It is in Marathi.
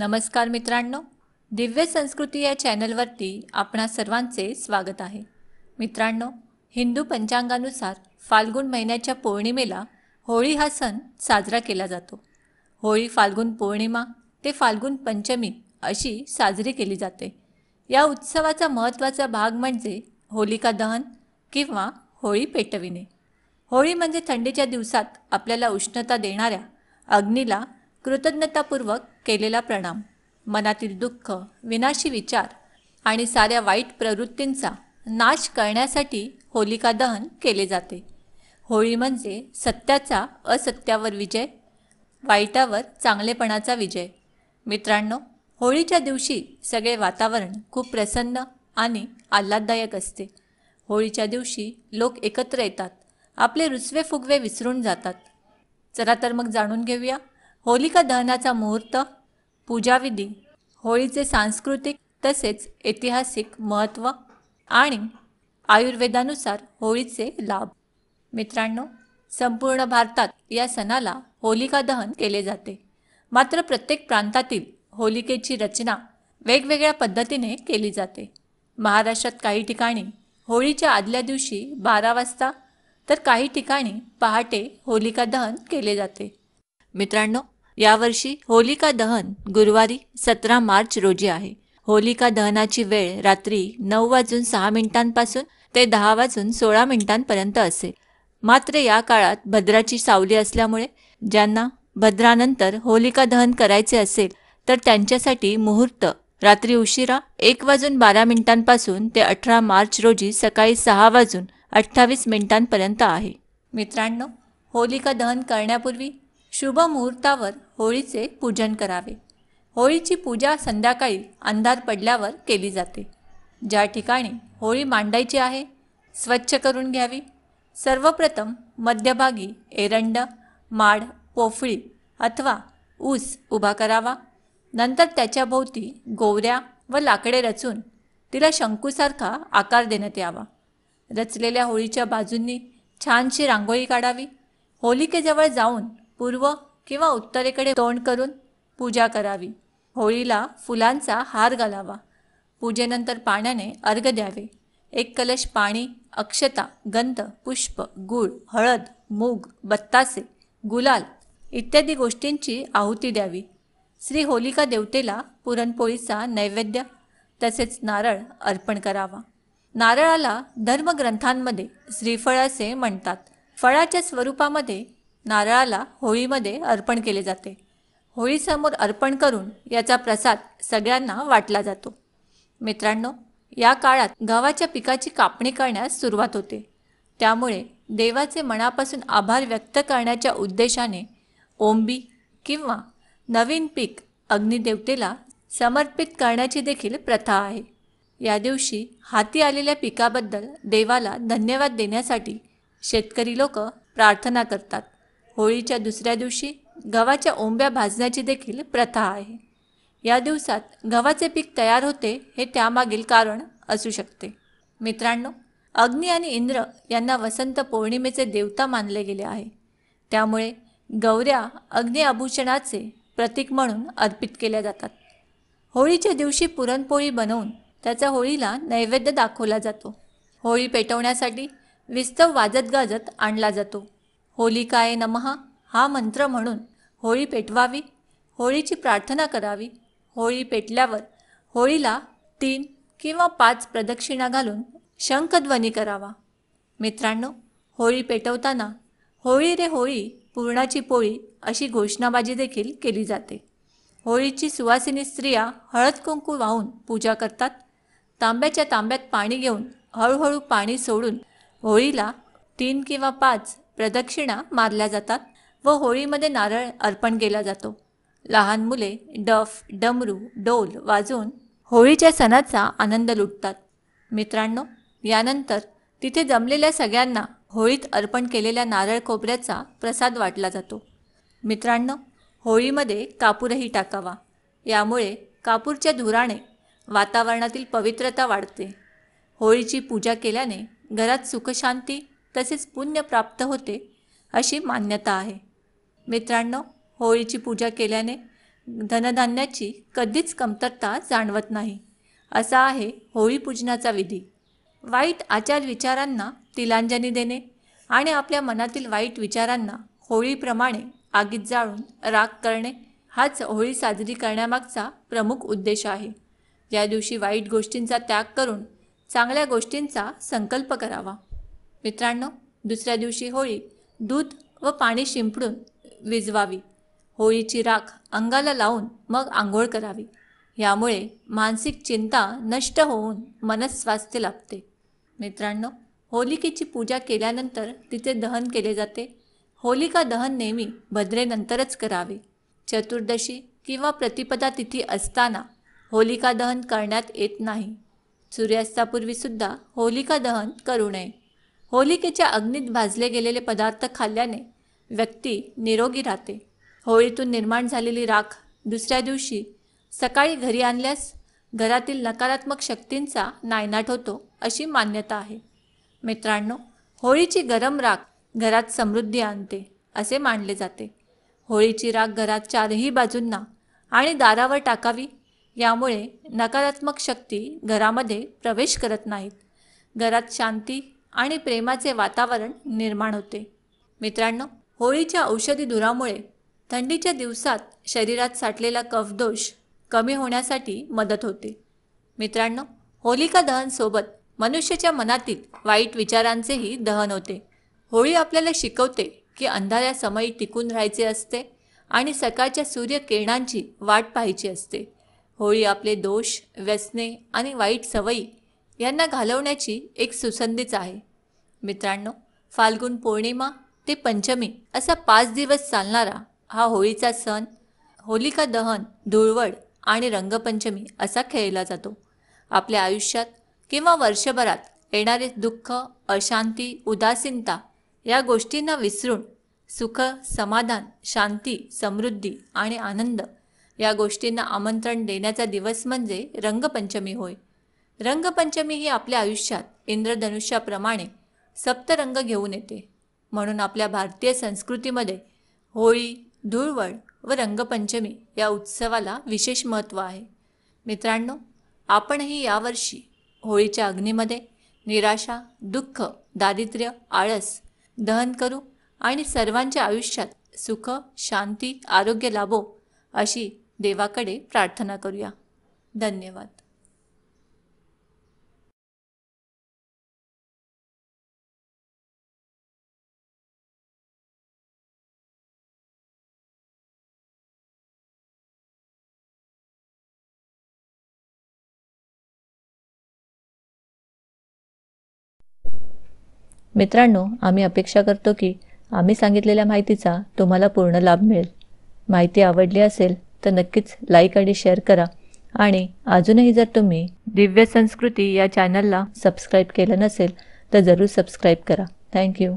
नमस्कार मित्रांनो दिव्य संस्कृती या चॅनलवरती आपणा सर्वांचे स्वागत आहे मित्रांनो हिंदू पंचांगानुसार फाल्गुन महिन्याच्या पौर्णिमेला होळी हा सण साजरा केला जातो होळी फाल्गुन पौर्णिमा ते फाल्गुन पंचमी अशी साजरी केली जाते या उत्सवाचा महत्त्वाचा भाग म्हणजे होलिका दहन किंवा होळी पेटविणे होळी म्हणजे थंडीच्या दिवसात आपल्याला उष्णता देणाऱ्या अग्नीला कृतज्ञतापूर्वक केलेला प्रणाम मनातील दुःख विनाशी विचार आणि साऱ्या वाईट प्रवृत्तींचा नाश करण्यासाठी होलिका दहन केले जाते होळी म्हणजे सत्याचा असत्यावर विजय वाईटावर चांगलेपणाचा विजय मित्रांनो होळीच्या दिवशी सगळे वातावरण खूप प्रसन्न आणि आल्हाददायक असते होळीच्या दिवशी लोक एकत्र येतात आपले रुसवे फुगवे विसरून जातात चला तर मग जाणून घेऊया होलिका दहनाचा मुहूर्त पूजाविधी होळीचे सांस्कृतिक तसेच ऐतिहासिक महत्त्व आणि आयुर्वेदानुसार होळीचे लाभ मित्रांनो संपूर्ण भारतात या सणाला होलिका दहन केले जाते मात्र प्रत्येक प्रांतातील होलिकेची रचना वेगवेगळ्या पद्धतीने केली जाते महाराष्ट्रात काही ठिकाणी होळीच्या आदल्या दिवशी बारा वाजता तर काही ठिकाणी पहाटे होलिका दहन केले जाते मित्रांनो यावर्षी होलिका दहन गुरुवारी सतरा मार्च रोजी आहे होलिका दहनाची वेळ रात्री नऊ वाजून सहा मिनिटांपासून ते दहा वाजून सोळा मिनिटांपर्यंत असे मात्र या काळात भद्राची सावली असल्यामुळे ज्यांना भद्रानंतर होलिका दहन करायचे असेल तर त्यांच्यासाठी मुहूर्त रात्री उशिरा एक वाजून बारा मिनिटांपासून ते अठरा मार्च रोजी सकाळी सहा वाजून अठ्ठावीस मिनिटांपर्यंत आहे मित्रांनो होलिका दहन करण्यापूर्वी शुभ मुहूर्तावर होळीचे पूजन करावे होळीची पूजा संध्याकाळी अंधार पडल्यावर केली जाते ज्या ठिकाणी होळी मांडायची आहे स्वच्छ करून घ्यावी सर्वप्रथम मध्यभागी एरंड माड पोफळी अथवा ऊस उभा करावा नंतर त्याच्याभोवती गोवऱ्या व लाकडे रचून तिला शंकूसारखा आकार देण्यात यावा रचलेल्या होळीच्या बाजूंनी छानशी रांगोळी काढावी होलिकेजवळ जाऊन पूर्व किंवा उत्तरेकडे तोंड करून पूजा करावी होळीला फुलांचा हार घालावा पूजेनंतर पाण्याने अर्घ द्यावे एक कलश पाणी अक्षता गंध पुष्प गुळ हळद मूग बत्तासे गुलाल इत्यादी गोष्टींची आहुती द्यावी श्री होलिका देवतेला पुरणपोळीचा नैवेद्य तसेच नारळ अर्पण करावा नारळाला धर्मग्रंथांमध्ये असे म्हणतात फळाच्या स्वरूपामध्ये नारळाला होळीमध्ये अर्पण केले जाते होळीसमोर अर्पण करून याचा प्रसाद सगळ्यांना वाटला जातो मित्रांनो या काळात गव्हाच्या पिकाची कापणी करण्यास सुरुवात होते त्यामुळे देवाचे मनापासून आभार व्यक्त करण्याच्या उद्देशाने ओंबी किंवा नवीन पीक अग्निदेवतेला समर्पित करण्याची देखील प्रथा आहे या दिवशी हाती आलेल्या पिकाबद्दल देवाला धन्यवाद देण्यासाठी शेतकरी लोक प्रार्थना करतात होळीच्या दुसऱ्या दिवशी गव्हाच्या ओंब्या भाजण्याची देखील प्रथा आहे या दिवसात गव्हाचे पीक तयार होते हे त्यामागील कारण असू शकते मित्रांनो अग्नी आणि इंद्र यांना वसंत पौर्णिमेचे देवता मानले गेले आहे त्यामुळे गौऱ्या अग्निआभूषणाचे प्रतीक म्हणून अर्पित केल्या जातात होळीच्या दिवशी पुरणपोळी बनवून त्याचा होळीला नैवेद्य दाखवला जातो होळी पेटवण्यासाठी विस्तव वाजत गाजत आणला जातो होलिकाय नमहा हा मंत्र म्हणून होळी पेटवावी होळीची प्रार्थना करावी होळी पेटल्यावर होळीला तीन किंवा पाच प्रदक्षिणा घालून शंखध्वनी करावा मित्रांनो होळी पेटवताना होळी रे होळी पूर्णाची पोळी अशी घोषणाबाजी देखील केली जाते होळीची सुवासिनी स्त्रिया हळद कुंकू वाहून पूजा करतात तांब्याच्या तांब्यात पाणी घेऊन हळूहळू पाणी सोडून होळीला तीन किंवा पाच प्रदक्षिणा मारल्या जातात व होळीमध्ये नारळ अर्पण केला जातो लहान मुले डफ डमरू डोल वाजवून होळीच्या सणाचा आनंद लुटतात मित्रांनो यानंतर तिथे जमलेल्या सगळ्यांना होळीत अर्पण केलेल्या नारळ खोबऱ्याचा प्रसाद वाटला जातो मित्रांनो होळीमध्ये कापूरही टाकावा यामुळे कापूरच्या धुराने वातावरणातील पवित्रता वाढते होळीची पूजा केल्याने घरात सुखशांती तसेच पुण्य प्राप्त होते अशी मान्यता आहे मित्रांनो होळीची पूजा केल्याने धनधान्याची कधीच कमतरता जाणवत नाही असा आहे होळी पूजनाचा विधी वाईट आचार विचारांना तिलांजली देणे आणि आपल्या मनातील वाईट विचारांना होळीप्रमाणे आगीत जाळून राग करणे हाच होळी साजरी करण्यामागचा प्रमुख उद्देश आहे या दिवशी वाईट गोष्टींचा त्याग करून चांगल्या गोष्टींचा संकल्प करावा मित्रांनो दुसऱ्या दिवशी होळी दूध व पाणी शिंपडून विजवावी होळीची राख अंगाला लावून मग आंघोळ करावी यामुळे मानसिक चिंता नष्ट होऊन मनस्वास्थ्य लाभते मित्रांनो होलिकेची पूजा केल्यानंतर तिचे दहन केले जाते होलिका दहन नेहमी भद्रेनंतरच करावे चतुर्दशी किंवा प्रतिपदा तिथी असताना होलिका दहन करण्यात येत नाही सूर्यास्तापूर्वीसुद्धा होलिका दहन करू नये होलिकेच्या अग्नीत भाजले गेलेले पदार्थ खाल्ल्याने व्यक्ती निरोगी राहते होळीतून निर्माण झालेली राख दुसऱ्या दिवशी सकाळी घरी आणल्यास घरातील नकारात्मक शक्तींचा नायनाट होतो अशी मान्यता आहे मित्रांनो होळीची गरम राख घरात समृद्धी आणते असे मानले जाते होळीची राख घरात चारही बाजूंना आणि दारावर टाकावी यामुळे नकारात्मक शक्ती घरामध्ये प्रवेश करत नाहीत घरात शांती आणि प्रेमाचे वातावरण निर्माण होते मित्रांनो होळीच्या औषधी धुरामुळे थंडीच्या दिवसात शरीरात साठलेला कफदोष कमी होण्यासाठी मदत होते मित्रांनो होलिका दहनसोबत मनुष्याच्या मनातील वाईट विचारांचेही दहन होते होळी आपल्याला शिकवते की अंधाऱ्या समयी टिकून राहायचे असते आणि सकाळच्या सूर्यकिरणांची वाट पाहायची असते होळी आपले दोष व्यसने आणि वाईट सवयी यांना घालवण्याची एक सुसंधीच आहे मित्रांनो फाल्गुन पौर्णिमा ते पंचमी असा पाच दिवस चालणारा हा होळीचा सण होलिका दहन धुळवड आणि रंगपंचमी असा खेळला जातो आपल्या आयुष्यात किंवा वर्षभरात येणारे दुःख अशांती उदासीनता या गोष्टींना विसरून सुख समाधान शांती समृद्धी आणि आनंद या गोष्टींना आमंत्रण देण्याचा दिवस म्हणजे रंगपंचमी होय रंगपंचमी ही आपल्या आयुष्यात इंद्रधनुष्याप्रमाणे सप्तरंग घेऊन येते म्हणून आपल्या भारतीय संस्कृतीमध्ये होळी धुळवड व रंगपंचमी या उत्सवाला विशेष महत्त्व आहे मित्रांनो आपणही यावर्षी होळीच्या अग्नीमध्ये निराशा दुःख दारिद्र्य आळस दहन करू आणि सर्वांच्या आयुष्यात सुख शांती आरोग्य लाभो अशी देवाकडे प्रार्थना करूया धन्यवाद मित्रांनो आम्ही अपेक्षा करतो की आम्ही सांगितलेल्या माहितीचा तुम्हाला पूर्ण लाभ मिळेल माहिती आवडली असेल तर नक्कीच लाईक आणि शेअर करा आणि अजूनही जर तुम्ही दिव्य संस्कृती या चॅनलला सबस्क्राईब केलं नसेल तर जरूर सबस्क्राईब करा थँक्यू